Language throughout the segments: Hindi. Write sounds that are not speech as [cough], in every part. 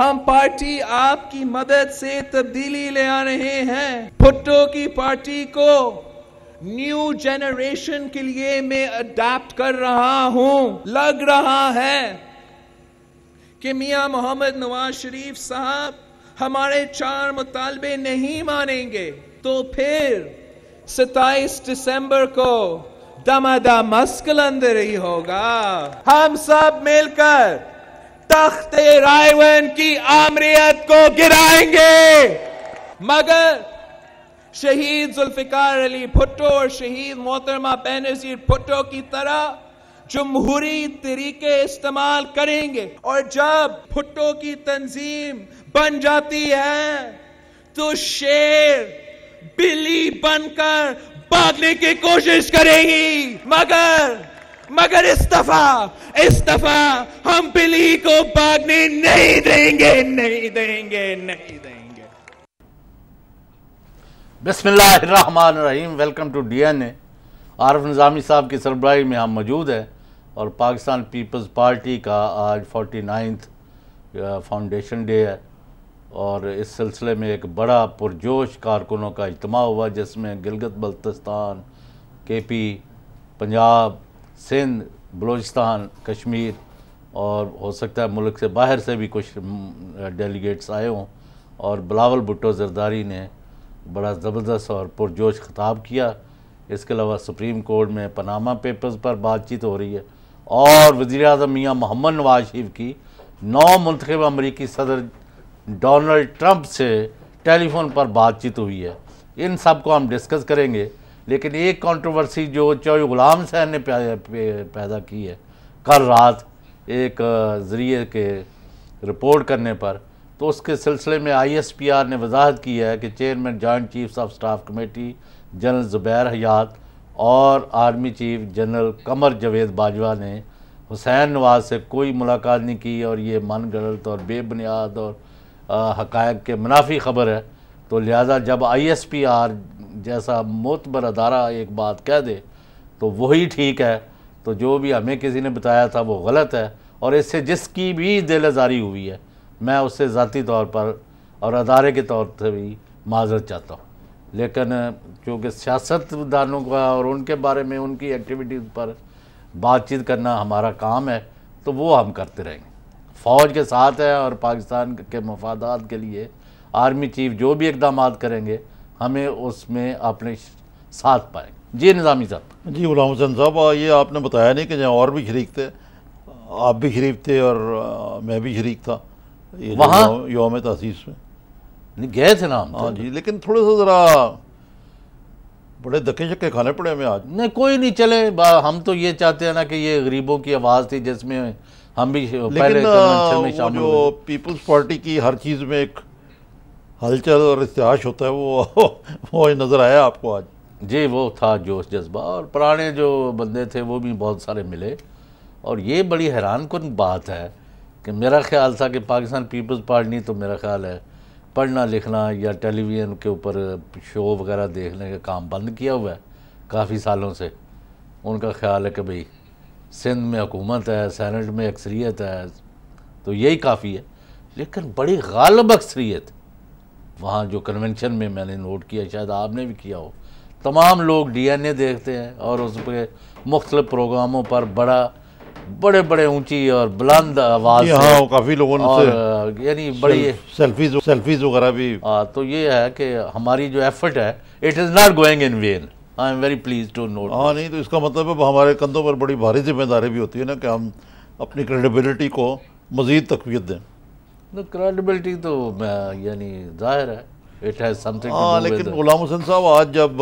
हम पार्टी आपकी मदद से तब्दीली ले आ रहे हैं भुट्टो की पार्टी को न्यू जनरेशन के लिए मैं अडेप्ट कर रहा हूं लग रहा है कि मियां मोहम्मद नवाज शरीफ साहब हमारे चार मुतालबे नहीं मानेंगे तो फिर 27 दिसंबर को दमादा मस्कल अंदर ही होगा हम सब मिलकर तख्ते रायवन की आमरियत को गिराएंगे मगर शहीद जुल्फिकार अली भुट्टो और शहीद मोहतरमा बेनजीर भुट्टो की तरह जमहूरी तरीके इस्तेमाल करेंगे और जब भुट्टो की तंजीम बन जाती है तो शेर बिल्ली बनकर भागने की कोशिश करेगी मगर मगर इस दफा इस दफा हम बिल्ली को भागने नहीं देंगे नहीं देंगे नहीं देंगे बिस्मिल्लाम welcome to D N A Arif Nizami साहब की सरबराही में हम मौजूद हैं और पाकिस्तान पीपल्स पार्टी का आज फोर्टी नाइन्थ फाउंडेशन डे है और इस सिलसिले में एक बड़ा पुरजोश कारकुनों का इजतम हुआ जिसमें गिलगित बल्तिस्तान के पी पंजाब सिंध बलोचिस्तान कश्मीर और हो सकता है मुल्क से बाहर से भी कुछ डेलीगेट्स हम्म, आए हों और बिलावल भुट्टो जरदारी ने बड़ा ज़बरदस्त और पुरजोश खताब किया इसके अलावा सुप्रीम कोर्ट में पनामा पेपर्स पर बातचीत हो रही है और वज़ी अजम मियाँ मोहम्मद नवाज शरीफ की नौ मंतखब अमरीकी सदर डोनल्ड ट्रंप से टेलीफोन पर बातचीत हुई है इन सब को हम डिस्कस करेंगे लेकिन एक कंट्रोवर्सी जो चौय गुलाम सैन ने पैदा की है कल रात एक ज़रिए के रिपोर्ट करने पर तो उसके सिलसिले में आईएसपीआर ने वजाहत की है कि chairman joint chiefs of staff committee general Zubair Hayat और army chief general Qamar Javed Bajwa ने हुसैन नवाज से कोई मुलाकात नहीं की और ये मन गलत और बेबुनियाद और हकायक के मुनाफी खबर है तो लिहाजा जब आई एस पी आर जैसा मोतबर अदारा एक बात कह दे तो वही ठीक है तो जो भी हमें किसी ने बताया था वो गलत है और इससे जिसकी भी दिल आजारी हुई है मैं उससे ज़ाती तौर पर और अदारे के तौर पर भी माजरत चाहता हूँ लेकिन चूँकि सियासतदानों का और उनके बारे में उनकी एक्टिविटीज़ पर बातचीत करना हमारा काम है तो वो हम करते रहेंगे फ़ौज के साथ है और पाकिस्तान के मफादात के लिए आर्मी चीफ जो भी इकदाम करेंगे हमें उसमें अपने साथ पाए जी निज़ामी साहब जी गुलाम हुसैन साहब ये आपने बताया नहीं कि जहाँ और भी शरीक थे आप भी शरीक थे और मैं भी शरीक था वहाँ योम तसीस में गए थे ना हम तो? हाँ जी लेकिन थोड़ा सा ज़रा बड़े धक्के शक्के खाने पड़े हमें आज नहीं कोई नहीं चले हम तो ये चाहते हैं ना कि ये गरीबों की आवाज़ थी जिसमें हम भी लेकिन पहले जो पीपल्स पार्टी की हर चीज़ में एक हलचल और इतिहाश होता है वो [laughs] वो नज़र आया आपको आज जी वो था जोश जज्बा और पुराने जो बंदे थे वो भी बहुत सारे मिले और ये बड़ी हैरान कन बात है कि मेरा ख्याल था कि पाकिस्तान पीपल्स पार्टी तो मेरा ख्याल है पढ़ना लिखना या टेलीविज़न के ऊपर शो वगैरह देखने का काम बंद किया हुआ है काफ़ी सालों से उनका ख्याल है कि भाई सिंध में हुकूमत है सैनट में अक्सरियत है तो यही काफ़ी है लेकिन बड़ी गालब अक्सरियत वहाँ जो कन्वेंशन में मैंने नोट किया शायद आपने भी किया हो तमाम लोग डीएनए देखते हैं और उस पर मुख्तल प्रोग्रामों पर बड़ा बड़े बड़े ऊंची और बुलंद आवाज हाँ, काफ़ी लोगों ने यानी बड़ी सेल्फीज सेल्फीज वगैरह भी आ, तो ये है कि हमारी जो एफर्ट है it is not going in vain I am very please to note हाँ नहीं तो इसका मतलब है हमारे कंधों पर बड़ी भारी जिम्मेदारी भी होती है ना कि हम अपनी क्रेडिबिलिटी को मज़ीद तकवीत दें क्रेडिबिलिटी तो, तो यानी जाहिर है इट हैज समथिंग हाँ लेकिन गुलाम हुसैन साहब आज जब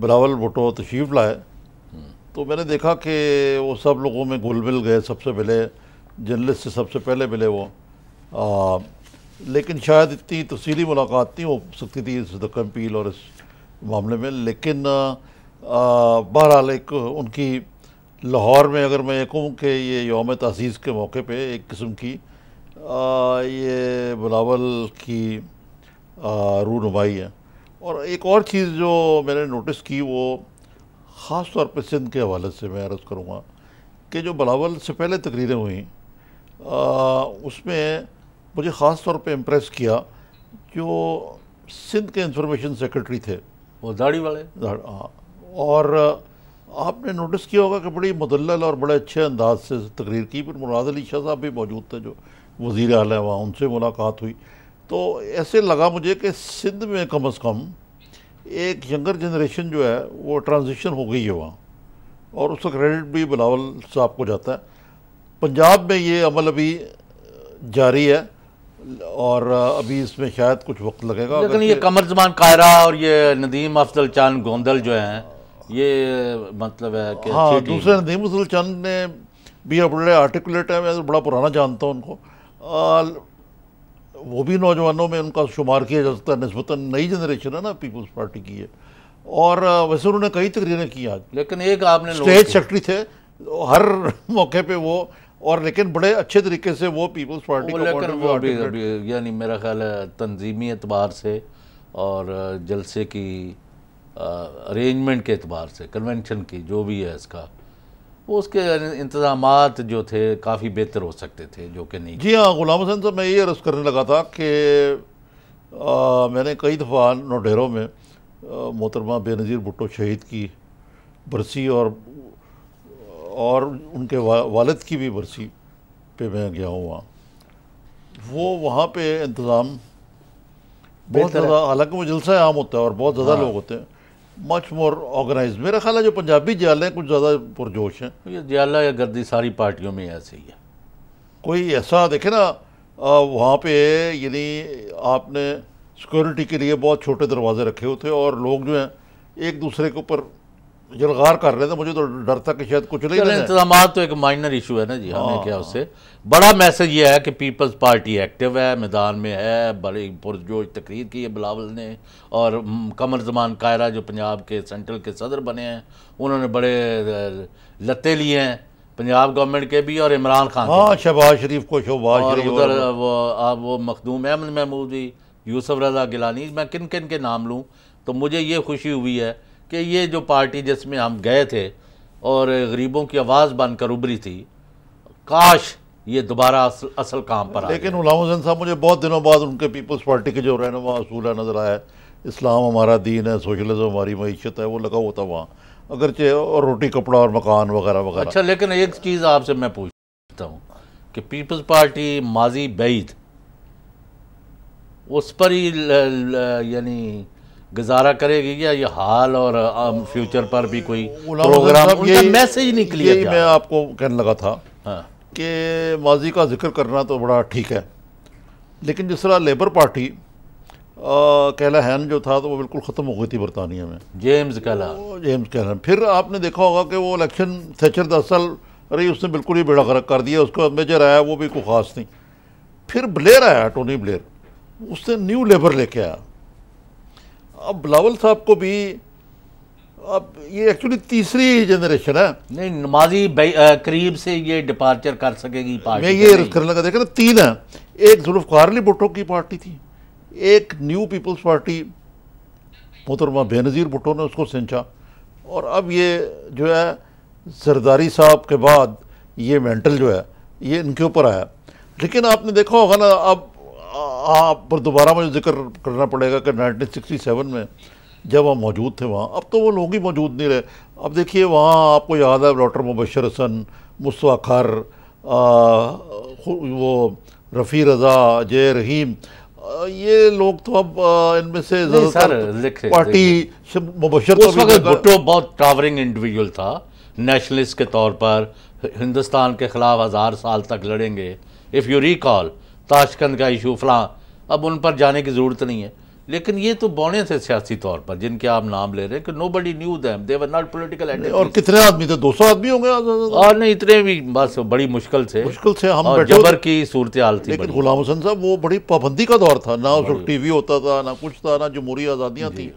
बिलावल भुटो तशीफ लाए तो मैंने देखा कि वो सब लोगों में घुल मिल गए सबसे पहले जर्नलिस्ट से सबसे पहले मिले वो आ, लेकिन शायद इतनी तफसीली मुलाकात नहीं हो सकती थी इस दक्कन पील और इस मामले में लेकिन बहरहाल एक उनकी लाहौर में अगर मैं ये कहूँ कि ये योम तसीज़ के मौके पे एक किस्म की ये बलावल की रूनुमाई है और एक और चीज़ जो मैंने नोटिस की वो ख़ास तौर पर सिंध के हवाले से मैं अर्ज़ करूँगा कि जो बलावल से पहले तकरीरें हुई आ, उसमें मुझे ख़ास तौर पर इम्प्रेस किया जो सिंध के इंफॉर्मेशन सेक्रेटरी थे वो दाढ़ी वाले हाँ और आपने नोटिस किया होगा कि बड़ी मुदल और बड़े अच्छे अंदाज से तकरीर की फिर मुराद अली शाह साहब भी मौजूद थे जो वज़ी अल वहाँ उनसे मुलाकात हुई तो ऐसे लगा मुझे कि सिंध में कम अज़ कम एक यंगर जनरेशन जो है वो ट्रांजिशन हो गई है वहाँ और उसका क्रेडिट भी बिलावल साहब को जाता है पंजाब में ये अमल अभी जारी है और अभी इसमें शायद कुछ वक्त लगेगा लेकिन ये कमर जमान कायरा और ये नदीम अफजल चांद गोंदल जो हैं ये मतलब है कि हाँ दूसरे नदीम अफजल चंद ने भी बड़े आर्टिकुलेट है मैं तो बड़ा पुराना जानता हूँ उनको और वो भी नौजवानों में उनका शुमार किया जा सकता है नस्बता नई जनरेशन है ना पीपल्स पार्टी की है और वैसे उन्होंने कई तकरीरें की आज लेकिन एक आपने स्टेज सेक्रेटरी थे हर [laughs] मौके पे वो और लेकिन बड़े अच्छे तरीके से वो पीपल्स पार्टी वो लेकिन वो अभी अभी यानी मेरा ख्याल है तनजीमी एतबार से और जलसे की अरेंजमेंट के अतबार से कन्वेंशन की जो भी है इसका वो उसके इंतजाम जो थे काफ़ी बेहतर हो सकते थे जो कि नहीं जी हाँ गुलाम हसन साहब मैं ये अर्ज़ करने लगा था कि मैंने कई दफ़ा नोडेरों में मोहतरमा बेनज़ीर भुट्टो शहीद की बरसी और और उनके वा, वालद की भी बरसी पे मैं गया हूँ वहाँ वो वहाँ पे इंतज़ाम बहुत ज़्यादा हालांकि वो जलसा आम होता है और बहुत ज़्यादा हाँ। लोग होते हैं मच मोर ऑर्गेनाइज मेरा ख्याल है जो पंजाबी जयाल हैं कुछ ज़्यादा पुरजोश हैं ये जियाला या गर्दी सारी पार्टियों में ऐसे ही है कोई ऐसा देखे ना वहाँ पे यानी आपने सिक्योरिटी के लिए बहुत छोटे दरवाजे रखे हुए थे और लोग जो हैं एक दूसरे के ऊपर जलगार कर रहे थे मुझे तो डर था कि शायद कुछ नहीं इंतजाम तो एक माइनर इशू है ना जी हमने हाँ। क्या उससे बड़ा मैसेज ये है कि पीपल्स पार्टी एक्टिव है मैदान में है बड़ी पुरजोश तकरीर की है बिलावल ने और कमर जमान कायरा जो पंजाब के सेंट्रल के सदर बने हैं उन्होंने बड़े लते लिए हैं पंजाब गवर्नमेंट के भी और इमरान खान हाँ शहबाज शरीफ को शहबाज और उधर वो आप वो मखदूम अहमद महमूद जी यूसफ रजा गिलानी मैं किन किन के नाम लूँ तो मुझे ये खुशी हुई है कि ये जो पार्टी जिसमें हम गए थे और गरीबों की आवाज़ बनकर उभरी थी काश ये दोबारा असल, असल काम पर लेकिन गुलाम हुसैन साहब मुझे बहुत दिनों बाद उनके पीपल्स पार्टी के जो रहनुमा असूला नज़र आया इस्लाम हमारा दीन है सोशलिज्म हमारी मीशत है वो लगा हुआ था वहाँ अगरचे और रोटी कपड़ा और मकान वगैरह वगैरह अच्छा लेकिन एक चीज़ आपसे मैं पूछता हूँ कि पीपल्स पार्टी माजी बैद उस पर ही यानी गुजारा करेगी या ये हाल और फ्यूचर पर भी कोई प्रोग्राम ये मैसेज क्लियर यही मैं आपको कहने लगा था हाँ। कि माजी का जिक्र करना तो बड़ा ठीक है लेकिन जिस तरह लेबर पार्टी कैला हैन जो था तो वो बिल्कुल ख़त्म हो गई थी बरतानिया में जेम्स कैला जेम्स कैला फिर आपने देखा होगा कि वो इलेक्शन थेचर दरअसल रही उसने बिल्कुल ही बेड़ा गर्क कर दिया उसका मेजर आया वो भी कोई ख़ास नहीं फिर ब्लेयर आया टोनी ब्लेयर उसने न्यू लेबर लेके आया अब बिलावल साहब को भी अब ये एक्चुअली तीसरी जनरेशन है नहीं नमाजी करीब से ये डिपार्चर कर सकेगी पार्टी मैं ये करने लगा देखा ना तीन है एक जुल्फकार अली भुट्टो की पार्टी थी एक न्यू पीपल्स पार्टी मोहतरमा बेनज़ीर भुट्टो ने उसको सिंचा और अब ये जो है जरदारी साहब के बाद ये मेंटल जो है ये इनके ऊपर आया लेकिन आपने देखा होगा ना अब आप पर दोबारा मुझे जिक्र करना पड़ेगा कि 1967 में जब हम मौजूद थे वहाँ अब तो वो लोग ही मौजूद नहीं रहे अब देखिए वहाँ आपको याद है डॉक्टर मुबशर हसन मुस्वा खर वो रफ़ी रज़ा जय रहीम ये लोग तो अब इनमें से ज़्यादातर पार्टी मुबशर तो उस वक्त भुट्टो बहुत टावरिंग इंडिविजुअल था नेशनलिस्ट के तौर पर हिंदुस्तान के ख़िलाफ़ हज़ार साल तक लड़ेंगे इफ़ यू रिकॉल ताशकंद का इशू फलां अब उन पर जाने की ज़रूरत नहीं है लेकिन ये तो बौने थे सियासी तौर पर जिनके आप नाम ले रहे हैं कि nobody knew them they not political और कितने आदमी थे दो सौ आदमी होंगे और नहीं इतने भी बस बड़ी मुश्किल से मुश्किल से हम जबर की सूरत हाल थी लेकिन गुलाम हुसैन साहब वो बड़ी पाबंदी का दौर था ना उस टीवी होता था ना कुछ था ना जमहूरी आज़ादियाँ थी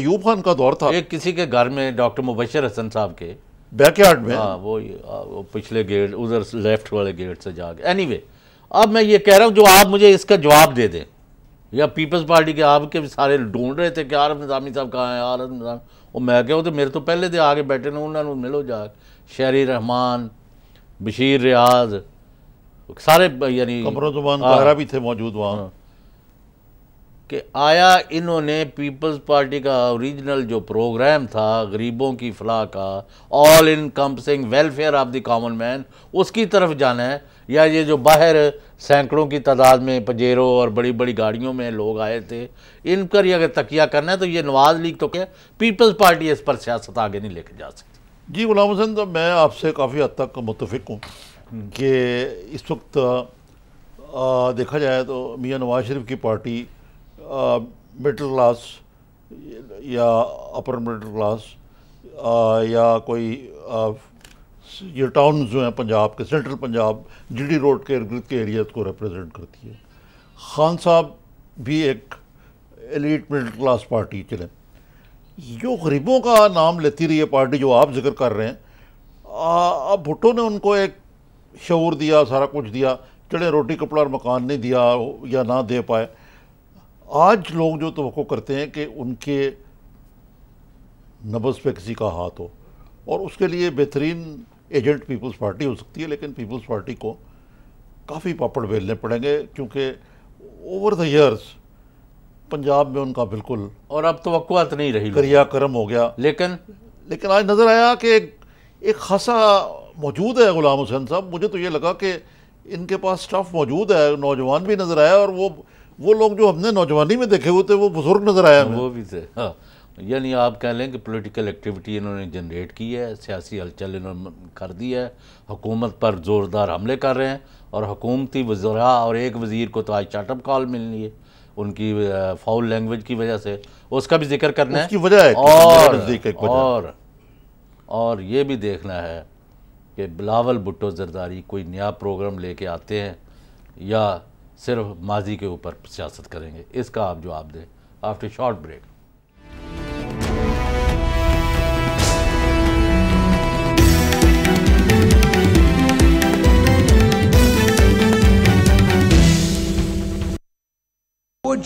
अयूब खान का दौर था एक किसी के घर में डॉक्टर मुबशर हसन साहब के बैकयार्ड में हाँ वो पिछले गेट उधर लेफ्ट वाले गेट से जाके एनी anyway, अब मैं ये कह रहा हूँ जो आप मुझे इसका जवाब दे दें या पीपल्स पार्टी के आपके सारे ढूंढ रहे थे कि आरफ निज़ामी साहब कहाँ हैं आरफ निज़ामी और मैं कहो तो मेरे तो पहले दे आगे बैठे ने उन्होंने मिलो जा शहरी रहमान बशीर रियाज सारे यानी कमरों हाँ। भी थे मौजूद वहाँ हाँ। कि आया इन्होंने पीपल्स पार्टी का ओरिजिनल जो प्रोग्राम था गरीबों की फलाह का all encompassing welfare of the common man उसकी तरफ जाना है या ये जो बाहर सैकड़ों की तादाद में पजेरों और बड़ी बड़ी गाड़ियों में लोग आए थे इन पर अगर तकिया करना है तो ये नवाज़ लीग तो क्या पीपल्स पार्टी इस पर सियासत आगे नहीं लेके जा सकती जी गुलाम हुसैन तो मैं आपसे काफ़ी हद तक मुतफिक हूँ कि इस वक्त देखा जाए तो मियाँ नवाज शरीफ की पार्टी मिडल क्लास या अपर मिडल क्लास या कोई ये टाउन जो हैं पंजाब के सेंट्रल पंजाब जीडी रोड के इर्द के एरियाज को रिप्रेजेंट करती है खान साहब भी एक एलिट मिडिल क्लास पार्टी चले जो गरीबों का नाम लेती रही है पार्टी जो आप जिक्र कर रहे हैं अब भुट्टो ने उनको एक शूर दिया सारा कुछ दिया चले रोटी कपड़ा और मकान नहीं दिया या ना दे पाए आज लोग जो तो करते हैं कि उनके नबस पे किसी का हाथ हो और उसके लिए बेहतरीन एजेंट पीपल्स पार्टी हो सकती है लेकिन पीपल्स पार्टी को काफ़ी पापड़ बेलने पड़ेंगे क्योंकि ओवर द ईयर्स पंजाब में उनका बिल्कुल और अब तो नहीं रही करिया हो गया लेकिन लेकिन आज नज़र आया कि एक खासा मौजूद है गुलाम हुसैन साहब मुझे तो ये लगा कि इनके पास स्टाफ मौजूद है नौजवान भी नज़र आया और वो वो लोग जो हमने नौजवानी में देखे हुए थे वो बुज़ुर्ग नज़र आया वो भी थे हाँ यानी आप कह लें कि पॉलिटिकल एक्टिविटी इन्होंने जनरेट की है सियासी हलचल इन्होंने कर दी है हुकूमत पर ज़ोरदार हमले कर रहे हैं और हुकूमती वजरा और एक वज़ीर को तो आज चार्टअप कॉल मिलनी है उनकी फाउल लैंग्वेज की वजह से उसका भी जिक्र करना है है और और और ये भी देखना है कि बिलावल भुट्टो जरदारी कोई नया प्रोग्राम लेके आते हैं या सिर्फ माजी के ऊपर सियासत करेंगे इसका आप जवाब दें आफ्टर शॉर्ट ब्रेक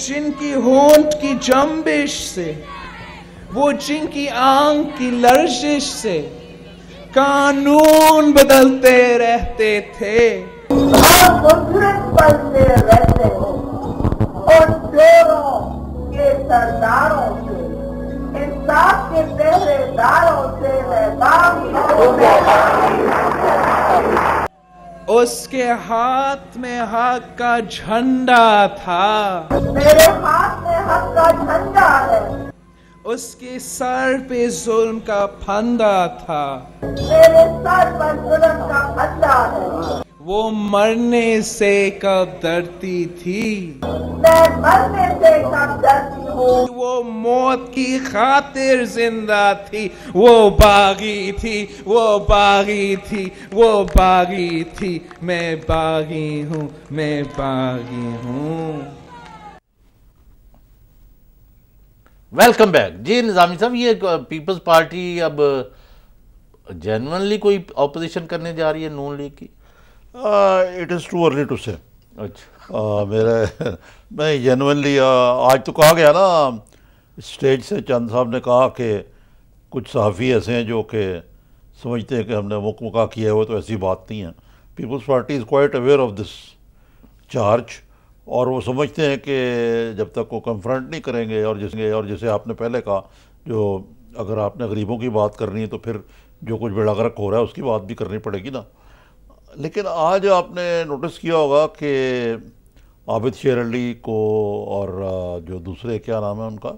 जिनकी होंठ की जम्बिश से वो जिनकी आंख की लर्जिश से कानून बदलते रहते थे रहते और सरदारों से इंसाफ के पहरेदारों से मैं उसके हाथ में हक का झंडा था मेरे हाथ में हक का झंडा है उसके सर पे जुल्म का फंदा था मेरे सर पर जुल्म का फंदा है वो मरने से कब डरती थी मरने से कब डरती हूँ वो मौत की खातिर जिंदा थी वो बागी थी वो बागी थी वो बागी थी मैं बागी हूँ मैं बागी हूँ वेलकम बैक जी निज़ामी साहब ये पीपल्स पार्टी अब जेनवनली कोई ऑपोजिशन करने जा रही है नून लीग की it is too early to say अच्छा uh, मेरे मैं जेनवनली uh, आज तो कहा गया ना स्टेज से चंद साहब ने कहा कि कुछ सहाफ़ी ऐसे हैं जो कि समझते हैं कि हमने मुक मुका किया हुआ तो ऐसी बात नहीं है peoples party is quite aware of this charge और वो समझते हैं कि जब तक वो कन्फ्रंट नहीं करेंगे और जिसे और जैसे आपने पहले कहा जो अगर आपने गरीबों की बात करनी है तो फिर जो कुछ बेड़ा गर्क हो रहा है उसकी बात भी करनी पड़ेगी ना लेकिन आज आपने नोटिस किया होगा कि आबिद शेर अली को और जो दूसरे क्या नाम है उनका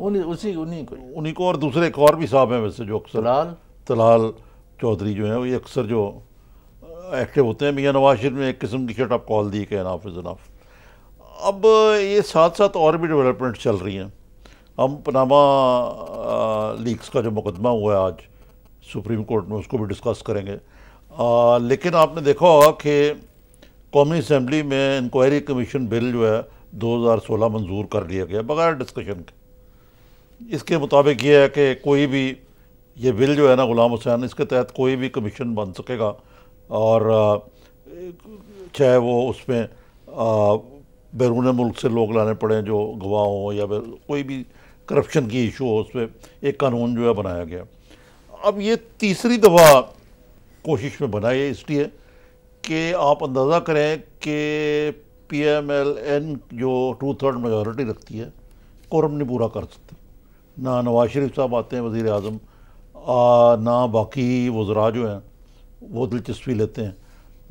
उन्हीं उसी उन्हीं को उन्हीं को और दूसरे एक और भी साहब हैं वैसे जो अक्सर तलाल तलाल चौधरी जो है वो अक्सर जो एक्टिव होते हैं मियाँ नवाज शरीफ ने एक किस्म की शर्ट आप कॉल दी कि नाफ जनाफ अब ये साथ साथ और भी डेवलपमेंट चल रही हैं हम पनामा लीक्स का जो मुकदमा हुआ है आज सुप्रीम कोर्ट में उसको भी डिस्कस करेंगे आ, लेकिन आपने देखा होगा कि कौमी असम्बली में इंक्वायरी कमीशन बिल जो है 2016 मंजूर कर लिया गया बगैर डिस्कशन के इसके मुताबिक ये है कि कोई भी ये बिल जो है ना गुलाम हुसैन इसके तहत कोई भी कमीशन बन सकेगा और चाहे वो उसमें बैरून मुल्क से लोग लाने पड़े जो गवाह हों या कोई भी करप्शन की इशू हो उस पर एक कानून जो है बनाया गया अब ये तीसरी दफ़ा कोशिश में बनाई है इसलिए कि आप अंदाज़ा करें कि पी एम एल एन जो टू थर्ड मेजॉरिटी रखती है कोरम नहीं पूरा कर सकते ना नवाज शरीफ साहब आते हैं वज़ी अजम ना बाकी वज़रा जो हैं वो दिलचस्पी लेते हैं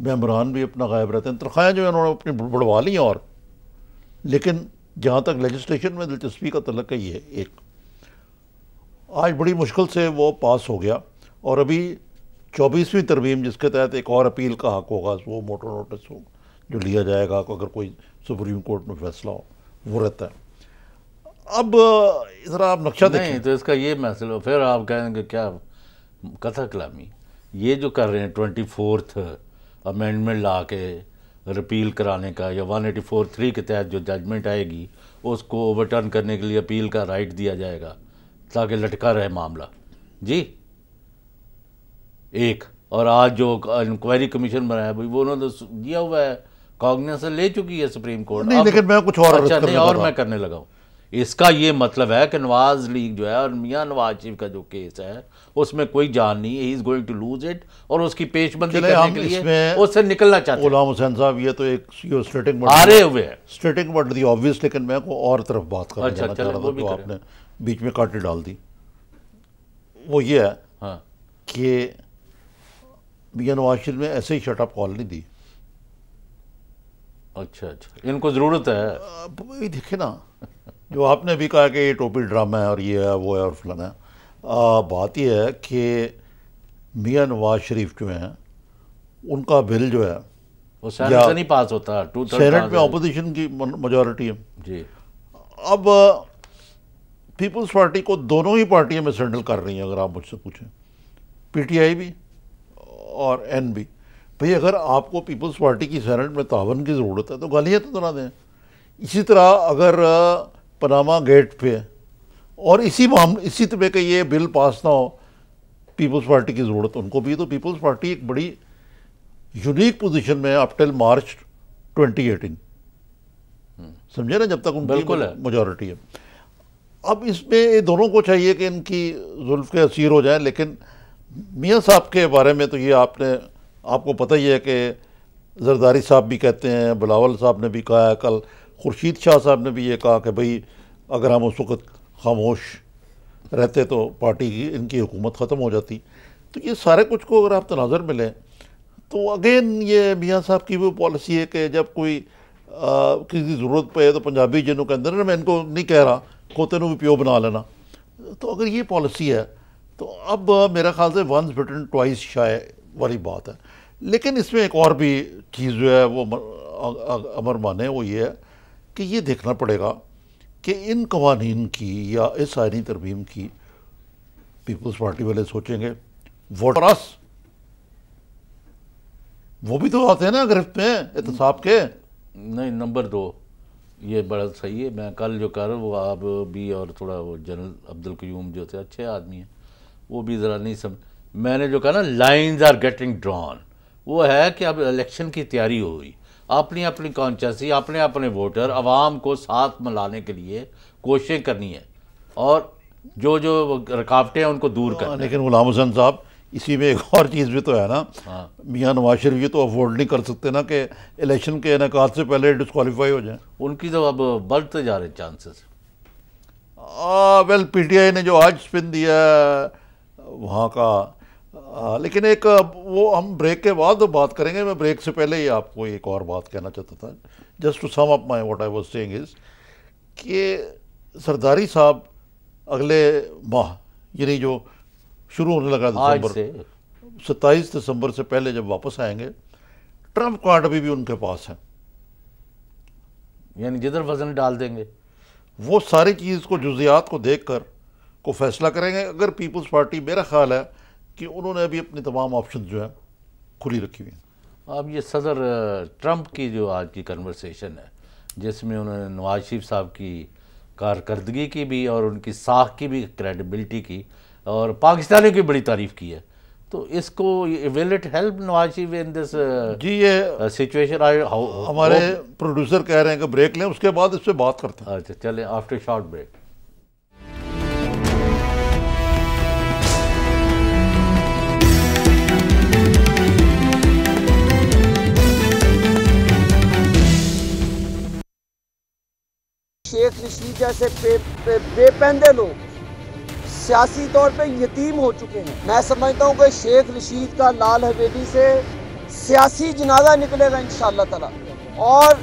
मेम्बरान भी अपना गायब रहते हैं तनख्वाहें जो हैं उन्होंने अपनी बढ़वा ली और लेकिन जहाँ तक लेजिस्लेशन में दिलचस्पी का तलक है ये एक आज बड़ी मुश्किल से वो पास हो गया और अभी चौबीसवीं तरमीम जिसके तहत एक और अपील का हक होगा वो मोटो नोटिस हो जो लिया जाएगा अगर कोई सुप्रीम कोर्ट में फैसला हो वो रहता है अब इधर आप नक्शा देखें तो इसका ये मैसेज फिर आप कहेंगे क्या कथा कलामी ये जो कर रहे हैं ट्वेंटी फोर्थ अमेंडमेंट ला के रिपील कराने का या वन एटी फोर थ्री के तहत जो जजमेंट आएगी उसको ओवरटर्न करने के लिए अपील का राइट दिया जाएगा ताकि लटका रहे मामला जी एक और आज जो इंक्वायरी कमीशन बनाया है वो उन्होंने तो दिया हुआ है कॉग्नेंस ले चुकी है सुप्रीम कोर्ट नहीं लेकिन मैं कुछ और अच्छा नहीं और मैं करने लगा हूँ इसका ये मतलब है कि नवाज लीग जो है और मियां नवाज शरीफ का जो केस है उसमें कोई जान नहीं है he is going to lose it और उसकी पेशबंदी करने के लिए उससे निकलना चाहते हैं गुलाम हुसैन साहब ये तो एक ये स्टेटिंग हारे हुए हैं स्टेटिंग बट दी ऑब्वियस लेकिन मैं को और तरफ बात करना अच्छा, चाह रहा था तो आपने बीच में काटे डाल दी वो ये है हां कि मियाँ नवाज शरीफ ने ऐसे ही शटअप कॉल नहीं दी अच्छा अच्छा इनको ज़रूरत है ये देखे ना जो आपने भी कहा कि ये टोपी ड्रामा है और ये है वो है और फलाना है आ, बात यह है कि मियाँ नवाज शरीफ जो हैं उनका बिल जो है वो से नहीं पास होता टू सेनेट में अपोजिशन की मेजोरिटी है जी अब पीपल्स पार्टी को दोनों ही पार्टियों में सेंडल कर रही हैं अगर आप मुझसे पूछें पीटीआई भी और एन बी भाई अगर आपको पीपल्स पार्टी की सैनट में तावन की ज़रूरत है तो गालियाँ तो सुना दें इसी तरह अगर पनामा गेट पे और इसी माम इसी तरह का ये बिल पास ना हो पीपल्स पार्टी की ज़रूरत उनको भी तो पीपल्स पार्टी एक बड़ी यूनिक पोजीशन में अप टिल मार्च 2018 समझे ना जब तक उनकी बिल्कुल मेजोरिटी है अब इसमें ये दोनों को चाहिए कि इनकी जुल्फ के असीर हो जाए लेकिन मियाँ साहब के बारे में तो ये आपने आपको पता ही है कि जरदारी साहब भी कहते हैं बिलावल साहब ने भी कहा है कल खुर्शीद शाह साहब ने भी ये कहा कि भाई अगर हम उस वक्त खामोश रहते तो पार्टी की इनकी हुकूमत ख़त्म हो जाती तो ये सारे कुछ को अगर आप तनाजर तो में लें तो अगेन ये मियाँ साहब की वो पॉलिसी है कि जब कोई आ, किसी ज़रूरत पे तो पंजाबी जिनों के अंदर मैं इनको नहीं कह रहा खोते भी प्यो बना लेना तो अगर ये पॉलिसी है तो अब uh, मेरा ख्याल से वंस बिटन ट्वाइस शाय वाली बात है लेकिन इसमें एक और भी चीज़ जो है वो अमर माने वो ये है कि ये देखना पड़ेगा कि इन कवानी की या इस आयनी तरमीम की पीपल्स पार्टी वाले सोचेंगे वोटरस वो भी तो आते हैं ना गिरफ्त में एहतसाब के नहीं नंबर दो ये बड़ा सही है मैं कल जो कर वो आप भी और थोड़ा वो जनरल अब्दुल क्यूम जो थे अच्छे आदमी हैं वो भी ज़रा नहीं समझ मैंने जो कहा ना लाइन्स आर गेटिंग ड्रॉन वो है कि अब इलेक्शन की तैयारी हो गई अपनी अपनी कॉन्शसी अपने अपने वोटर आवाम को साथ मिलाने के लिए कोशिशें करनी है और जो जो रुकावटें हैं उनको दूर हाँ, करना लेकिन गुलाम हुसैन साहब इसी में एक और चीज़ भी तो है ना हाँ। मियाँ नवाज शरीफ ये तो अफोर्ड नहीं कर सकते ना कि इलेक्शन के इनका से पहले डिसकॉलीफाई हो जाए उनकी तो अब बढ़ते जा रहे chances well P T I ने जो आज स्पिन दिया वहाँ का आ, लेकिन एक वो हम ब्रेक के बाद बात करेंगे मैं ब्रेक से पहले ही आपको एक और बात कहना चाहता था just to sum up my what I was saying is कि सरदारी साहब अगले माह यानी जो शुरू होने लगा दिसंबर सत्ताईस दिसंबर से पहले जब वापस आएंगे ट्रम्प कार्ड अभी भी उनके पास है यानी जिधर वजन डाल देंगे वो सारी चीज़ को जुजियात को देख कर को फैसला करेंगे अगर पीपल्स पार्टी मेरा ख्याल है कि उन्होंने अभी अपने तमाम ऑप्शन जो है खुली रखी हुई हैं अब ये सदर ट्रंप की जो आज की कन्वर्सेशन है जिसमें उन्होंने नवाज शरीफ साहब की कारकर्दगी की भी और उनकी साख की भी क्रेडिबिलिटी की और पाकिस्तानियों की बड़ी तारीफ की है तो इसको will it help Nawaz Sharif in this जी ये सिचुएशन आई हमारे प्रोड्यूसर कह रहे हैं कि ब्रेक लें उसके बाद इस पर बात करते हैं अच्छा चले after short break Sheikh Rashid जैसे बे, बे, लोग सियासी तौर पे यतीम हो चुके हैं मैं समझता हूँ कि शेख रशीद का लाल हवेली से सियासी जनाजा निकलेगा इन ताला और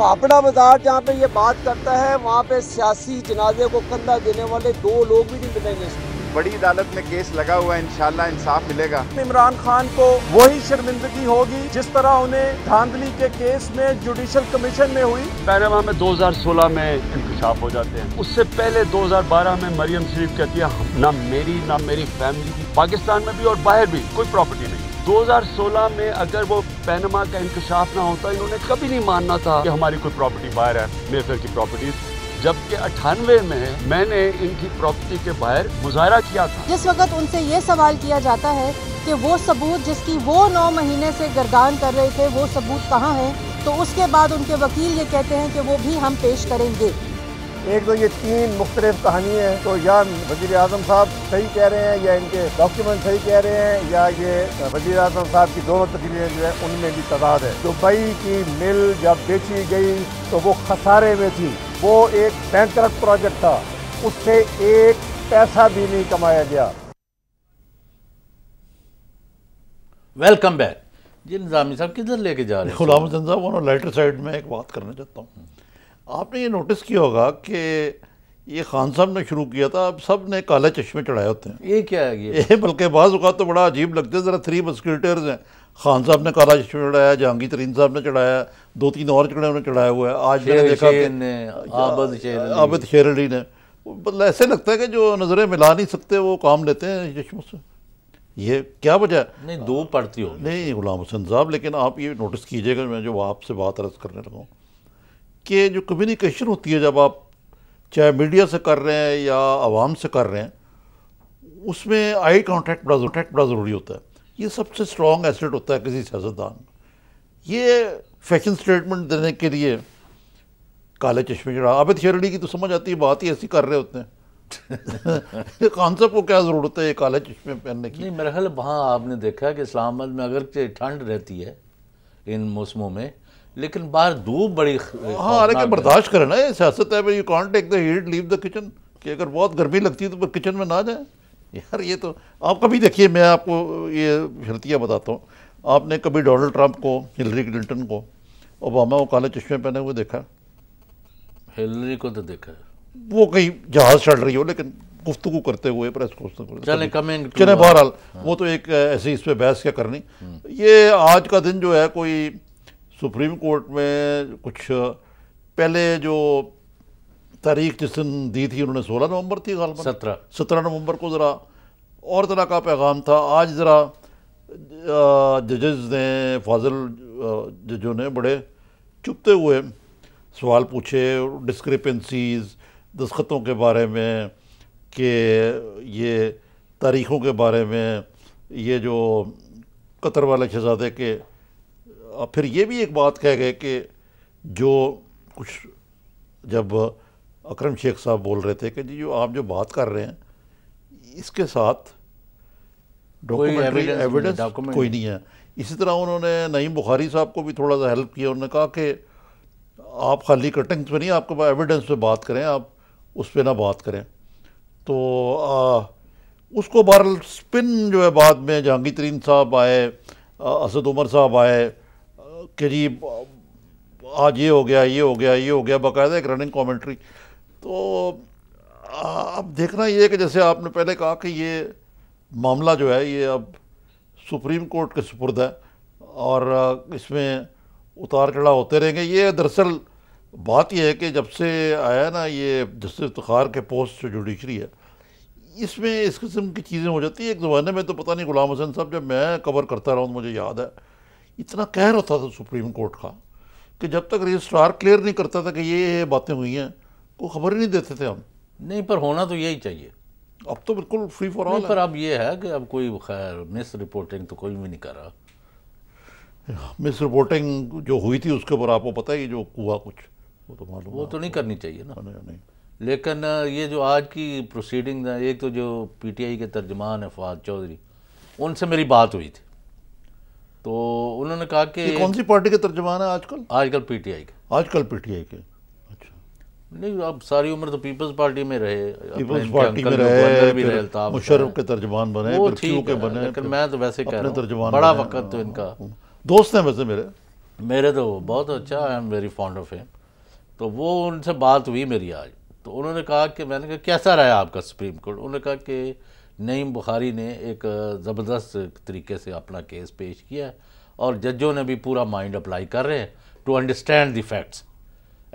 भापड़ा बाजार जहाँ पे ये बात करता है वहाँ पे सियासी जनाजे को कंधा देने वाले दो लोग भी नहीं मिलेंगे इसमें बड़ी अदालत में केस लगा हुआ है इंशाल्लाह इंसाफ मिलेगा इमरान खान को वही शर्मिंदगी होगी जिस तरह उन्हें धांधली के केस में जुडिशल कमीशन में हुई पैरवा में 2016 में इंकशाफ हो जाते हैं उससे पहले 2012 में मरियम शरीफ कहती है ना मेरी ना मेरी फैमिली की पाकिस्तान में भी और बाहर भी कोई प्रॉपर्टी नहीं 2016 में अगर वो पैनमा का इंकशाफ ना होता इन्होंने कभी नहीं मानना था कि हमारी कोई प्रॉपर्टी बाहर है मेरे की प्रॉपर्टीज़ जबकि अठानवे में मैंने इनकी प्रॉपर्टी के बाहर मुजाहरा किया था जिस वक्त उनसे ये सवाल किया जाता है कि वो सबूत जिसकी वो नौ महीने से गर्दान कर रहे थे वो सबूत कहाँ है तो उसके बाद उनके वकील ये कहते हैं कि वो भी हम पेश करेंगे एक तो ये तीन मुख्तलिफ कहानी है तो या वजीर आजम साहब सही कह रहे हैं या इनके डॉक्यूमेंट सही कह रहे हैं या ये वजीर आजम साहब की दोनों तकरीरें जो है उनमें भी तादाद है दुबई की मिल जब बेची गई तो वो खसारे में थी वो एक बैंकर प्रोजेक्ट था उससे एक पैसा भी नहीं कमाया गया वेलकम बैक जी निज़ामी साहब किधर लेके जा रहे हैं गुलाम हसन साहब उन्होंने लाइटर साइड में एक बात करना चाहता हूँ आपने ये नोटिस किया होगा कि ये खान साहब ने शुरू किया था अब सब ने काले चश्मे चढ़ाए होते हैं ये क्या है ये [laughs] बल्कि बाज़ तो बड़ा अजीब लगता है ज़रा थ्री मस्किटेयर्स हैं खान साहब ने काला चश्मा चढ़ाया जहांगीर तरीन साहब ने चढ़ाया दो तीन और चढ़ाए उन्होंने चढ़ाया हुआ है आज मैंने देखा आबद आबद शेर अली ने मतलब ऐसे लगता है कि जो नज़रें मिला नहीं सकते वो काम लेते हैं चश्मों से ये क्या वजह नहीं दो पढ़ती हो नहीं गुलाम हुसैन साहब लेकिन आप ये नोटिस कीजिएगा मैं जो आपसे बात रस करने लगा हूँ कि जो कम्युनिकेशन होती है जब आप चाहे मीडिया से कर रहे हैं या आवाम से कर रहे हैं उसमें आई कॉन्टैक्ट बड़ा बड़ा ज़रूरी होता है ये सबसे स्ट्रॉन्ग एसेट होता है किसी सियासतदान ये फैशन स्टेटमेंट देने के लिए काले चश्मे चढ़ा आबिद शेरडी की तो समझ आती है बात ही ऐसी कर रहे होते हैं कॉन्सेप्ट [laughs] को क्या ज़रूरत है ये काले चश्मे पहनने की नहीं मरहल वहाँ आपने देखा कि इस्लामाबाद में अगर ठंड रहती है इन मौसमों में लेकिन बाहर धूप बड़ी हाँ क्या बर्दाश्त करें ना ये सियासत है यू लीव द किचन कि अगर बहुत गर्मी लगती है तो किचन में ना जाए यार ये तो आप कभी देखिए मैं आपको ये हल्तियाँ बताता हूँ आपने कभी डोनाल्ड ट्रंप को हिलरी क्लिंटन को ओबामा को काले चश्मे पहने हुए देखा हिलरी को तो देखा वो कहीं जहाज चढ़ रही हो लेकिन गुफ्तु करते हुए प्रेस चले कमिंग चले बहरहाल हाँ। वो तो एक ऐसी इस पर बहस क्या करनी हम्म। ये आज का दिन जो है कोई सुप्रीम कोर्ट में कुछ पहले जो तारीख जिस दिन दी थी उन्होंने सोलह नवंबर थी गाल सत्रह सत्रह नवंबर को ज़रा और तरह का पैगाम था आज ज़रा जजेस ने फाजिल जजों ने बड़े चुपते हुए सवाल पूछे डिस्क्रिपेंसीज दस्खतों के बारे में कि ये तारीख़ों के बारे में ये जो कतर वाले शहजादे के फिर ये भी एक बात कह गए कि जो कुछ जब अकरम शेख साहब बोल रहे थे कि जी जो आप जो बात कर रहे हैं इसके साथ डॉक्यूमेंट्री एविडेंस कोई नहीं है इसी तरह उन्होंने नईम बुखारी साहब को भी थोड़ा सा हेल्प किया उन्होंने कहा कि आप खाली कटिंग्स पर नहीं आपके पास एविडेंस पे बात करें आप उस पर ना बात करें तो आ, उसको बहर स्पिन जो है बाद में जहांगीर तरीन साहब आए असद उमर साहब आए कि जी आज ये हो गया ये हो गया ये हो गया बाकायदा एक रनिंग कॉमेंट्री तो अब देखना ये है कि जैसे आपने पहले कहा कि ये मामला जो है ये अब सुप्रीम कोर्ट के सुपुर्द है और इसमें उतार चढ़ाव होते रहेंगे ये दरअसल बात यह है कि जब से आया ना ये जस्टिस तुखार के पोस्ट जो जुडिशरी है इसमें इस किस्म की चीज़ें हो जाती है एक ज़माने में तो पता नहीं गुलाम हसन साहब जब मैं कवर करता रहा हूँ तो मुझे याद है इतना कहर होता था सुप्रीम कोर्ट का कि जब तक रजिस्ट्रार क्लियर नहीं करता था कि ये बातें हुई हैं को खबर ही नहीं देते थे हम नहीं पर होना तो यही चाहिए अब तो बिल्कुल फ्री फॉर ऑल पर अब ये है कि अब कोई खैर मिस रिपोर्टिंग तो कोई भी नहीं कर रहा मिस रिपोर्टिंग जो हुई थी उसके ऊपर आपको पता ही जो हुआ कुछ वो तो मालूम वो तो नहीं करनी चाहिए ना नहीं हाँ, नहीं लेकिन ये जो आज की प्रोसीडिंग है एक तो जो पीटीआई के तर्जमान है फवाद चौधरी उनसे मेरी बात हुई थी तो उन्होंने कहा कि कौन सी पार्टी के तर्जमान है आजकल आजकल पीटीआई के आजकल पीटीआई के नहीं आप सारी उम्र तो पीपल्स पार्टी में रहे पीपल्स पार्टी में रहे मुशर्रफ के तर्जमान बने ठीक के बने लेकिन मैं तो वैसे कह रहा हूँ बड़ा वक्त तो इनका हम्म, हम्म। दोस्त हैं वैसे मेरे मेरे तो बहुत अच्छा I am very fond of him तो वो उनसे बात हुई मेरी आज तो उन्होंने कहा कि मैंने कहा कैसा रहा आपका सुप्रीम कोर्ट उन्होंने कहा कि नईम बुखारी ने एक ज़बरदस्त तरीके से अपना केस पेश किया और जजों ने भी पूरा माइंड अप्लाई कर रहे हैं to understand the facts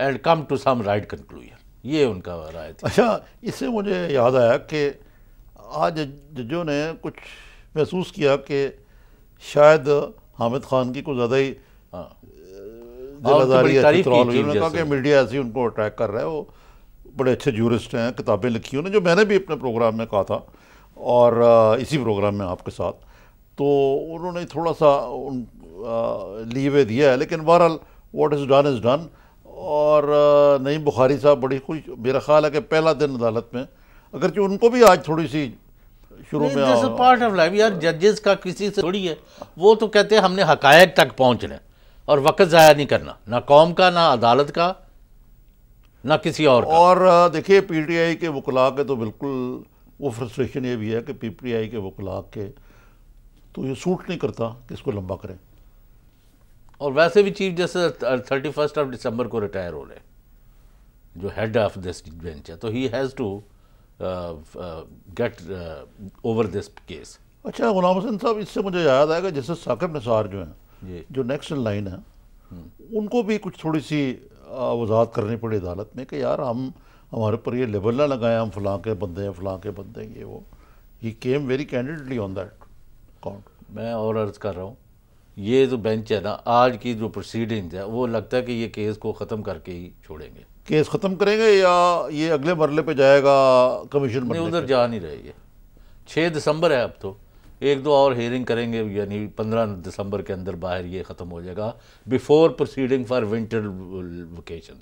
and come to some right conclusion ये उनका राय था अच्छा इससे मुझे याद आया कि आज जजों ने कुछ महसूस किया कि शायद हामिद खान की कुछ ज़्यादा ही हाँ। हाँ, उन्होंने कहा कि मीडिया ऐसे उनको अटैक कर रहा है वो बड़े अच्छे जूरिस्ट हैं किताबें लिखी उन्होंने जो मैंने भी अपने प्रोग्राम में कहा था और इसी प्रोग्राम में आपके साथ तो उन्होंने थोड़ा सा उन लीवे दिया है लेकिन बहरहाल what is done is done और नईम बुखारी साहब बड़ी खुश मेरा ख्याल है कि पहला दिन अदालत में अगर जो उनको भी आज थोड़ी सी शुरू में पार्ट ऑफ लाइफ यार जजेस का किसी से थोड़ी है वो तो कहते हैं हमने हकायक तक पहुँचना और वक्त ज़ाया नहीं करना ना कौम का ना अदालत का ना किसी और का। और देखिए पी टी आई के वकला के तो बिल्कुल वो फ्रस्ट्रेशन ये भी है कि पी टी आई के वकला के तो ये सूट नहीं करता कि इसको लंबा करें और वैसे भी chief justice thirty first of December को रिटायर हो रहे जो हेड ऑफ दिस बेंच है तो he has to get over this case अच्छा गुलाम हुसैन साहब इससे मुझे याद आएगा जैसे साकिब निसार जो हैं जो नेक्स्ट इन लाइन है उनको भी कुछ थोड़ी सी वजाहत करनी पड़ी अदालत में कि यार हम हमारे ऊपर ये लेबल ना लगाएं हम फलां के बंदे हैं फलां के बंदे हैं ये वो he came very candidly on that count मैं और अर्ज़ कर रहा हूँ ये जो बेंच है ना आज की जो प्रोसीडिंग है वो लगता है कि ये केस को ख़त्म करके ही छोड़ेंगे केस ख़त्म करेंगे या ये अगले मरले पे जाएगा कमीशन नहीं उधर जा नहीं रहे है छः दिसंबर है अब तो एक दो और हेयरिंग करेंगे यानी पंद्रह दिसंबर के अंदर बाहर ये ख़त्म हो जाएगा before proceeding for winter vocation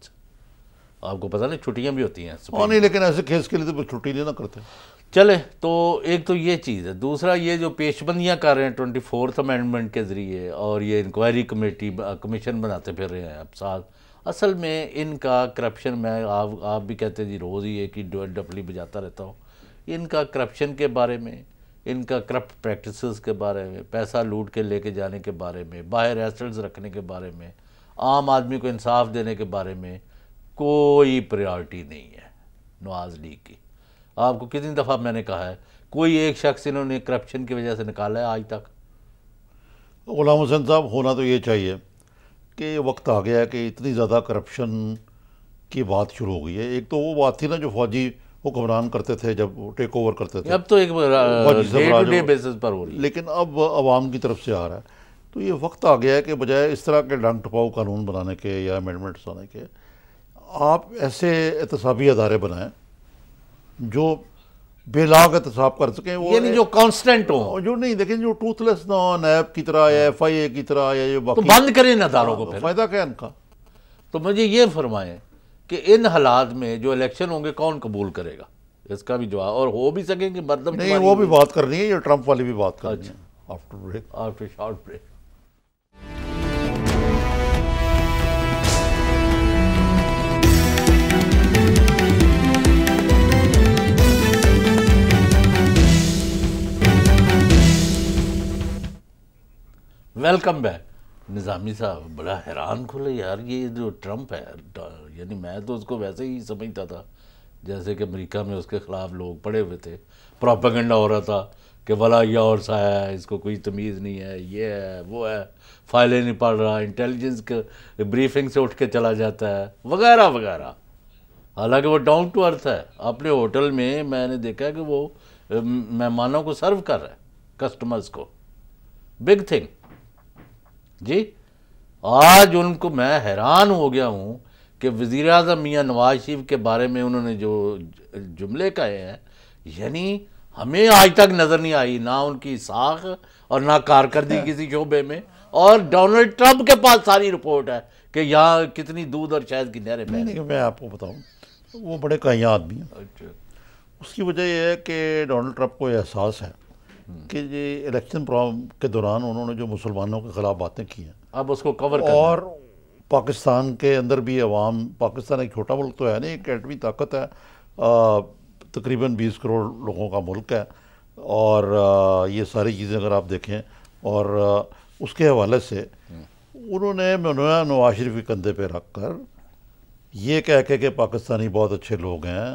आपको पता नहीं छुट्टियाँ भी होती हैं हाँ, नहीं लेकिन ऐसे केस के लिए तो छुट्टी ना करते हैं चले तो एक तो ये चीज़ है दूसरा ये जो पेशबंदियाँ कर रहे हैं ट्वेंटी फोर्थ अमेंडमेंट के ज़रिए और ये इंक्वायरी कमेटी कमीशन बनाते फिर रहे हैं अब साल असल में इनका करप्शन मैं आप आप भी कहते जी रोज़ ही एक ही डपली बजाता रहता हूँ इनका करप्शन के बारे में इनका करप्ट प्रैक्टिस के बारे में पैसा लूट के लेके जाने के बारे में बाहर एसेट्स रखने के बारे में आम आदमी को इंसाफ देने के बारे में कोई प्रायोरिटी नहीं है नवाज लीग की आपको कितनी दफ़ा मैंने कहा है कोई एक शख्स इन्होंने करप्शन की वजह से निकाला है आज तक गुलाम हुसैन साहब होना तो ये चाहिए कि वक्त आ गया है कि इतनी ज़्यादा करप्शन की बात शुरू हो गई है एक तो वो बात थी ना जो फौजी हुक्मरान करते थे जब टेक ओवर करते थे अब तो एक डे बेसिस पर हो रही लेकिन अब आवाम की तरफ से आ रहा है तो ये वक्त आ गया है कि बजाय इस तरह के डांग टपाऊ कानून बनाने के या अमेंडमेंट्स आने के आप ऐसे एहतसाबी अदारे बनाएं जो बेलागत साफ कर सकें वो यानी जो कांस्टेंट हो जो नहीं देखें जो टूथलेस ना हो नैब की तरह या एफ आई ए की तरह या ये तो बंद करें ना दारों को हाँ, फिर फायदा क्या इनका तो मुझे ये फरमाएं कि इन हालात में जो इलेक्शन होंगे कौन कबूल करेगा इसका भी जवाब और हो भी सकेंगे मतलब नहीं वो भी बात करनी है ये ट्रंप वाली भी बात करनी अच्छा after break after short break welcome back Nizami साहब बड़ा हैरान खुले यार ये जो ट्रम्प है यानी मैं तो उसको वैसे ही समझता था जैसे कि अमेरिका में उसके ख़िलाफ़ लोग पड़े हुए थे प्रोपागेंडा हो रहा था कि भला ये और सा है इसको कोई तमीज़ नहीं है ये है वो है फाइलें नहीं पढ़ रहा इंटेलिजेंस के ब्रीफिंग से उठ के चला जाता है वगैरह वगैरह हालांकि वो डाउन टू अर्थ है अपने होटल में मैंने देखा कि वो मेहमानों को सर्व कर रहा है कस्टमर्स को बिग थिंग जी आज उनको मैं हैरान हो गया हूँ कि वज़ी अजम मियाँ नवाज शरीफ के बारे में उन्होंने जो जुमले कहे हैं यानी हमें आज तक नज़र नहीं आई ना उनकी साख और ना कारकर्दगी अच्छा। किसी शोबे में और डोनाल्ड ट्रंप के पास सारी रिपोर्ट है कि यहाँ कितनी दूध और शायद की नहरें नहीं, मैं आपको बताऊँ वो बड़े कहीं आदमी हैं अच्छा उसकी वजह यह है कि डोनाल्ड ट्रंप को एहसास है कि ये इलेक्शन प्रोग्राम के दौरान उन्होंने जो मुसलमानों के ख़िलाफ़ बातें की हैं अब उसको कवर और पाकिस्तान के अंदर भी अवाम पाकिस्तान एक छोटा मुल्क तो है नहीं एक एटमी ताकत है तकरीबन बीस करोड़ लोगों का मुल्क है और आ, ये सारी चीज़ें अगर आप देखें और आ, उसके हवाले से उन्होंने मनोया नवाज शरीफ के कंधे पर रख कर ये कह के कि पाकिस्तानी बहुत अच्छे लोग हैं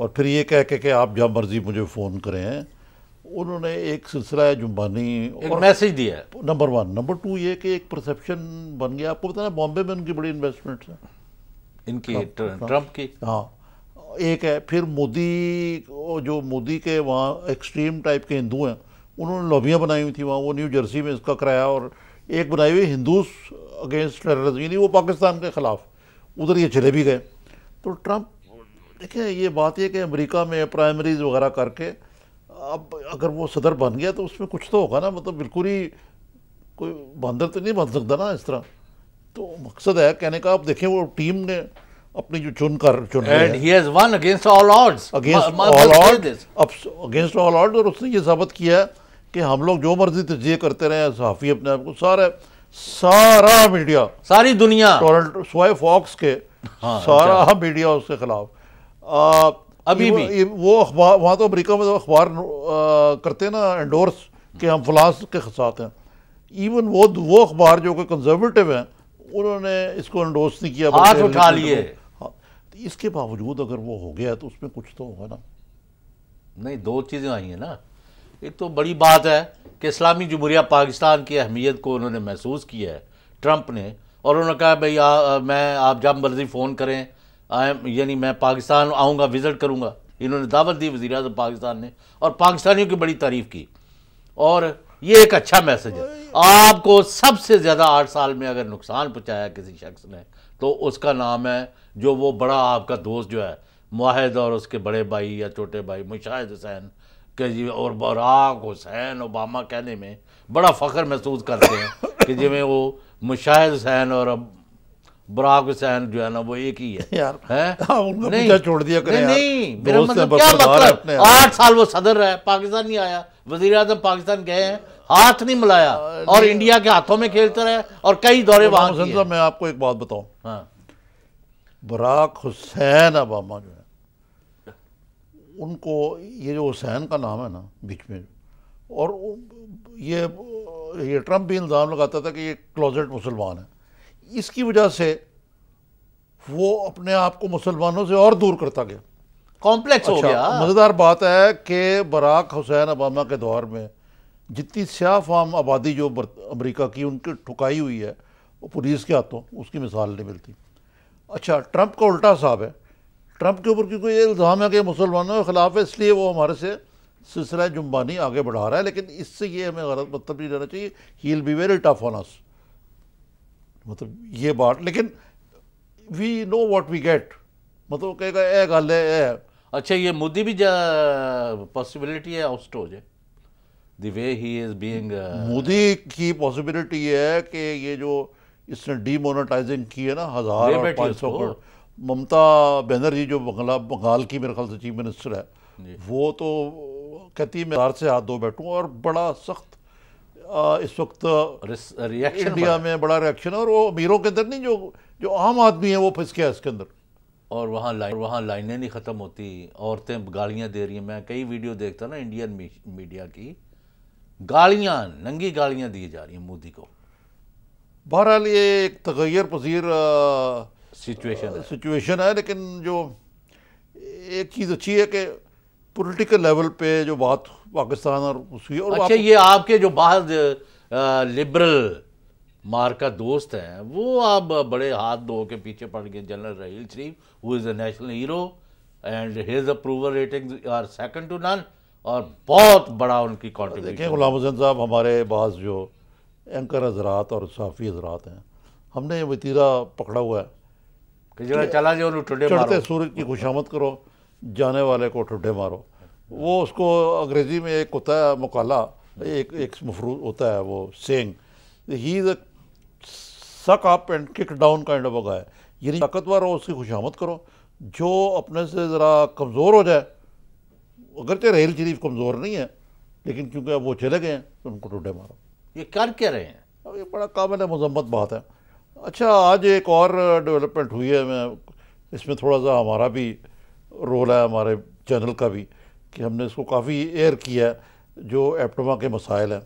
और फिर ये कह के कि आप जब मर्ज़ी मुझे फ़ोन करें उन्होंने एक सिलसिला है जुम्बानी और मैसेज दिया है नंबर वन नंबर टू ये कि एक परसेप्शन बन गया आपको पता बॉम्बे में उनकी बड़ी इन्वेस्टमेंट्स हैं इनकी ट्रंप की हाँ एक है फिर मोदी जो मोदी के वहाँ एक्सट्रीम टाइप के हिंदू हैं उन्होंने लॉबियाँ बनाई हुई थी वहाँ वो न्यू जर्सी में इसका कराया और एक बनाई हुई हिंदूज अगेंस्ट टेररिज्म यानी वो पाकिस्तान के ख़िलाफ़ उधर ये चले भी गए तो ट्रंप देखिए ये बात यह कि अमेरिका में प्राइमरीज वगैरह करके अब अगर वो सदर बन गया तो उसमें कुछ तो होगा ना मतलब बिल्कुल ही कोई बंदर तो नहीं बन सकता ना इस तरह तो मकसद है कहने का आप देखें वो टीम ने अपनी जो चुन कर चुन and he has won against all odds against all odds against all odds और उसने ये साबित किया है कि हम लोग जो मर्जी तजिए करते रहे सहाफ़ी अपने आप को सारे सारा मीडिया सारी दुनिया फॉक्स के हाँ, सारा अच्छा। मीडिया उसके खिलाफ अभी भी वो अखबार वहाँ तो अमेरिका में तो अखबार करते हैं ना एंडोर्स के हम फलास के साथ हैं इवन वो वो अखबार जो कि कंजर्वेटिव हैं उन्होंने इसको एंडोर्स नहीं किया हाथ उठा लिए हाँ, तो इसके बावजूद अगर वो हो गया तो उसमें कुछ तो होगा ना नहीं दो चीज़ें आई हैं ना एक तो बड़ी बात है कि इस्लामी जमहूरिया पाकिस्तान की अहमियत को उन्होंने महसूस किया है ट्रंप ने और उन्होंने कहा भाई मैं आप जब मर्ज़ी फ़ोन करें आए यानी मैं पाकिस्तान आऊँगा विज़िट करूँगा इन्होंने दावत दी वजी अजम पाकिस्तान ने और पाकिस्तानियों की बड़ी तारीफ़ की और ये एक अच्छा मैसेज है आपको सबसे ज़्यादा आठ साल में अगर नुकसान पहुँचाया किसी शख्स ने तो उसका नाम है जो वो बड़ा आपका दोस्त जो है माहिद और उसके बड़े भाई या छोटे भाई मुशाहिद हुसैन के जी और बराक हुसैन ओबामा कहने में बड़ा फ़ख्र महसूस करते हैं कि जिमें वो मुशाहिद हुसैन और बराक हुसैन जो है ना वो एक ही है यार हैं नहीं छोड़ दिया करें नहीं, नहीं मतलब क्या मतलब आठ साल वो सदर रहा है पाकिस्तान नहीं आया वजीर आजम पाकिस्तान गए हैं हाथ नहीं मिलाया और इंडिया के हाथों में खेलते रहे और कई दौरे वहां मैं आपको एक बात बताऊ बराक हुसैन अबामा जो है उनको ये जो हुसैन का नाम है ना बीच में और ये ये ट्रंप भी इल्ज़ाम लगाता था कि ये क्लोजेट मुसलमान है इसकी वजह से वो अपने आप को मुसलमानों से और दूर करता गया कॉम्प्लेक्स अच्छा, हो गया मज़ेदार बात है कि बराक हुसैन अबामा के दौर में जितनी स्या फाम आबादी जो अमेरिका की उनकी ठुकाई हुई है वो पुलिस के हाथों उसकी मिसाल नहीं मिलती अच्छा ट्रंप का उल्टा साहब है ट्रंप के ऊपर क्योंकि ये इल्ज़ाम है कि मुसलमानों के ख़िलाफ़ है इसलिए वो हमारे से सिलसिला जुम्बानी आगे बढ़ा रहा है लेकिन इससे ये हमें गलत मतलब नहीं रहना चाहिए he will be very tough on us मतलब ये बात लेकिन we know what we get मतलब कहेगा ए गल है अच्छा ये मोदी भी पॉसिबिलिटी है आउट हो जाए the way he is being Modi की पॉसिबिलिटी है कि ये जो इसने डीमोनेटाइजिंग की है ना हजार पाँच सौ करोड़ ममता बनर्जी जो बंगला बंगाल की मेरे ख्याल से चीफ मिनिस्टर है वो तो कहती है मैं से हाथ धो बैठूँ और बड़ा सख्त इस वक्त रिएक्शन uh, इंडिया में बड़ा रिएक्शन है और वो अमीरों के अंदर नहीं जो जो आम आदमी है वो फंस गया इसके अंदर और वहाँ लाइन वहाँ लाइनें नहीं ख़त्म होती औरतें गालियाँ दे रही हैं मैं कई वीडियो देखता ना इंडियन मीडिया की गालियाँ नंगी गालियाँ दी जा रही हैं मोदी को बहरहाल ये एक तगैर पजीर सिचुएशन सिचुएशन है लेकिन जो एक चीज़ अच्छी है कि पॉलिटिकल लेवल पे जो बात पाकिस्तान और उसकी और अच्छा ये आपके जो बाहर लिबरल मार का दोस्त हैं वो आप बड़े हाथ धो के पीछे पड़ गए general Raheel Sharif who is a national hero and his approval rating are second to none और बहुत बड़ा उनकी कॉन्ट्रीब्यूशन देखिए गुलाम हुसैन साहब हमारे बाज़ जो एंकर हजरात और साफ़ी हजरात हैं हमने वतीरा पकड़ा हुआ है कि जरा चला जाओ टुडे सूरज की खुशामद करो जाने वाले को ठुड्डे मारो वो उसको अंग्रेज़ी में एक होता है मकाला एक एक मफरूज होता है वो सेंग ही is a suck up and kick down kind of है यानी ताकतवर हो उसकी खुशामद करो जो अपने से ज़रा कमज़ोर हो जाए अगरचे रेल शरीफ कमज़ोर नहीं है लेकिन क्योंकि अब वो चले गए हैं तो उनको टूटे मारो ये कर क्या रहे हैं अब ये बड़ा काबिल मजम्मत बात है अच्छा आज एक और डेवलपमेंट हुई है मैं इसमें थोड़ा सा हमारा भी रोल है हमारे चैनल का भी कि हमने इसको काफ़ी एयर किया जो एप्टोमा के मसाइल हैं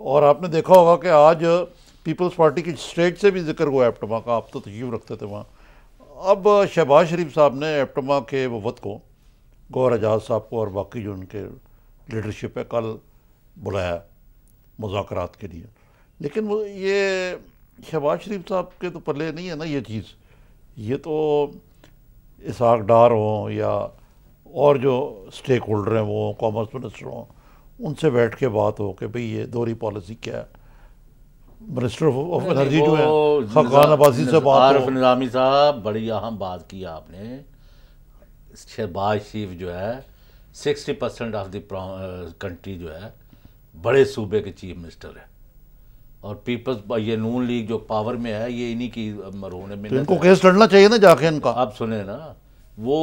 और आपने देखा होगा कि आज पीपल्स पार्टी की स्टेट से भी जिक्र हुआ एप्टोमा का आप तो तय रखते थे वहाँ अब शहबाज शरीफ साहब ने एप्टोमा के वफद को गौर एजाज साहब को और बाकी जो उनके लीडरशिप है कल बुलाया मुजात के लिए लेकिन ये शहबाज शरीफ साहब के तो पले नहीं है ना ये चीज़ ये तो डार हों या और जो स्टेक होल्डर हैं वो कॉमर्स मिनिस्टर हों उनसे बैठ के बात हो कि भाई ये दोहरी पॉलिसी क्या है मिनिस्टर ऑफ एनर्जी जो है से बात आरफ निजामी साहब बड़ी अहम बात की आपने शहबाज शरीफ जो है sixty percent of the country जो है बड़े सूबे के चीफ मिनिस्टर है और पीपल्स ये नून लीग जो पावर में है ये इन्हीं की मरहून में तो इनको केस लड़ना चाहिए ना जाके इनका आप सुने ना वो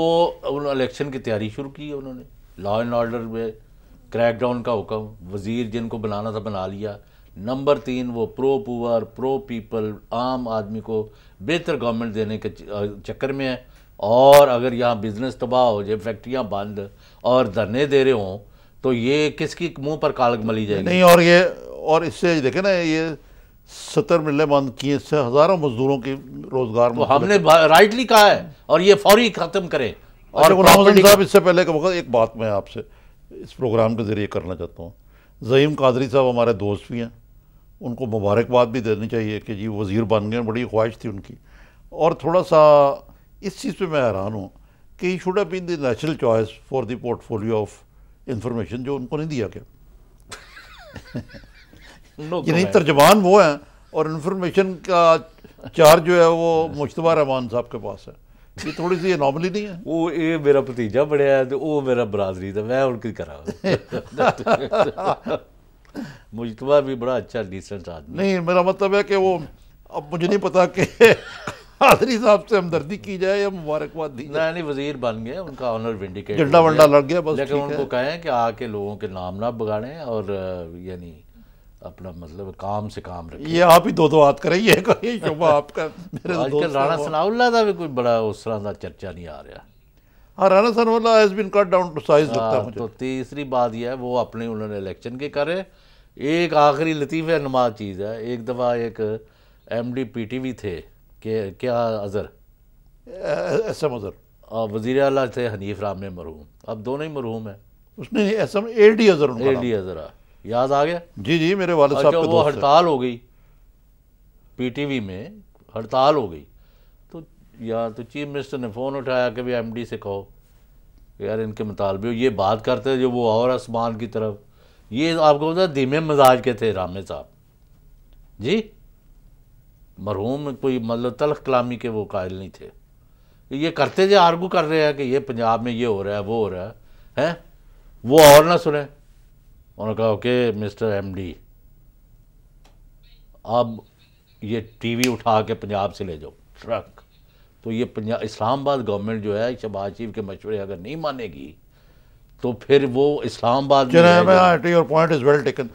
उन्होंने इलेक्शन की तैयारी शुरू की है उन्होंने लॉ एंड ऑर्डर में क्रैकडाउन का हुक्म वजीर जिनको बनाना था बना लिया नंबर तीन वो प्रो पुअर प्रो पीपल आम आदमी को बेहतर गवर्नमेंट देने के चक्कर में है और अगर यहाँ बिजनेस तबाह हो जाए फैक्ट्रियाँ बंद और धरने दे रहे हों तो ये किसकी मुंह पर कालक मली जाएगी नहीं और ये और इससे देखे ना ये सत्तर मिले बंद किए इससे हज़ारों मजदूरों के रोज़गार तो हमने राइटली कहा है और ये फौरी ख़त्म करें अच्छा, और साहब इससे पहले का वक्त एक बात मैं आपसे इस प्रोग्राम के ज़रिए करना चाहता हूँ जहीम कादरी साहब हमारे दोस्त भी हैं उनको मुबारकबाद भी देनी चाहिए कि जी वज़ीर बन गए बड़ी ख्वाहिश थी उनकी और थोड़ा सा इस चीज़ पे मैं हैरान हूँ कि he should have been the natural choice for the portfolio of information जो उनको नहीं दिया गया [laughs] यानी तर्जमान वो हैं और इन्फॉर्मेशन का चार्ज जो है वो मुशतबा रहमान साहब के पास है ये थोड़ी सी नॉर्मली नहीं है वो ये मेरा भतीजा बढ़िया तो वो मेरा बरादरी था तो मैं उनकी करा मुशतबा भी बड़ा अच्छा डिसेंट आदमी नहीं मेरा मतलब है कि वो अब मुझे नहीं पता कि आदरी साहब से हमदर्दी की जाए या मुबारकबाद दी जाए नहीं वजीर बन गए उनका ऑनर विंडिकेट झंडा वंडा लग गया बस लेकिन उनको कहें कि आके लोगों के नाम ना बगाड़ें और यानी अपना मतलब काम से काम रखें ये आप ही दो दो हाथ करें आपका मेरे राणा सनाउल्ला का भी कोई बड़ा उस तरह का चर्चा नहीं आ रहा हाँ Rana Sanaullah cut down to size लगता है हाँ, मुझे तो तीसरी बात यह है वो अपने उन्होंने इलेक्शन के करे एक आखिरी लतीफ़ नुमा चीज़ है एक दफ़ा एक एम डी पी टी भी थे के क्या अजहर एस एम और वजीर अला थे हनीफ राम मरहूम अब दोनों ही मरहूम है उसने S M A D Azhar A D Azra याद आ गया जी जी मेरे वाले साहब अच्छा, वो हड़ताल हो गई पीटीवी में हड़ताल हो गई तो या तो चीफ मिनिस्टर ने फ़ोन उठाया कि भाई एमडी से कहो यार इनके मुतालबे ये बात करते हैं जो वो और आसमान की तरफ ये आपको पता धीमे मिजाज के थे रामे साहब जी मरहूम कोई मतलब तलख कलामी के वो कायल नहीं थे ये करते जो आर्गू कर रहे हैं कि ये पंजाब में ये हो रहा है वो हो रहा है हैं वो और ना सुने उन्होंने कहा ओके मिस्टर एमडी अब ये टीवी उठा के पंजाब से ले जाओ ट्रक तो ये पंजाब इस्लामाबाद गवर्नमेंट जो है शहबाज शरीफ के मशवरे अगर नहीं मानेगी तो फिर वो Islamabad your point is well taken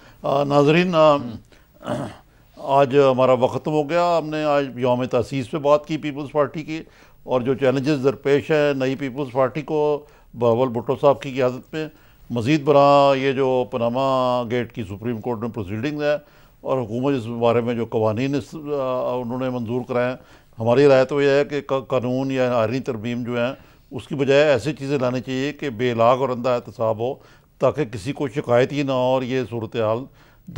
नाजरीन uh, [clears throat] आज हमारा वक्त हो गया हमने आज योम तसीस पे बात की पीपल्स पार्टी की और जो चैलेंजेस दरपेश हैं नई पीपल्स पार्टी को बहवल भुट्टो साहब की क्यादत में मज़ीद बरा ये जो पनामा गेट की सुप्रीम कोर्ट में प्रोसीडिंग है और हुकूमत इस बारे में जो कवानी उन्होंने मंजूर कराए हैं हमारी राय तो यह है कि कानून या आयनी तरमीम जो है उसकी बजाय ऐसी चीज़ें लानी चाहिए कि बेलाग और अंधा एहतसाब हो ताकि किसी को शिकायत ही ना हो और ये सूरत हाल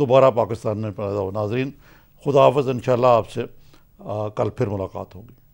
दोबारा पाकिस्तान में पैदा हो नाजरीन खुदाफ इन शाह आपसे कल फिर मुलाकात होगी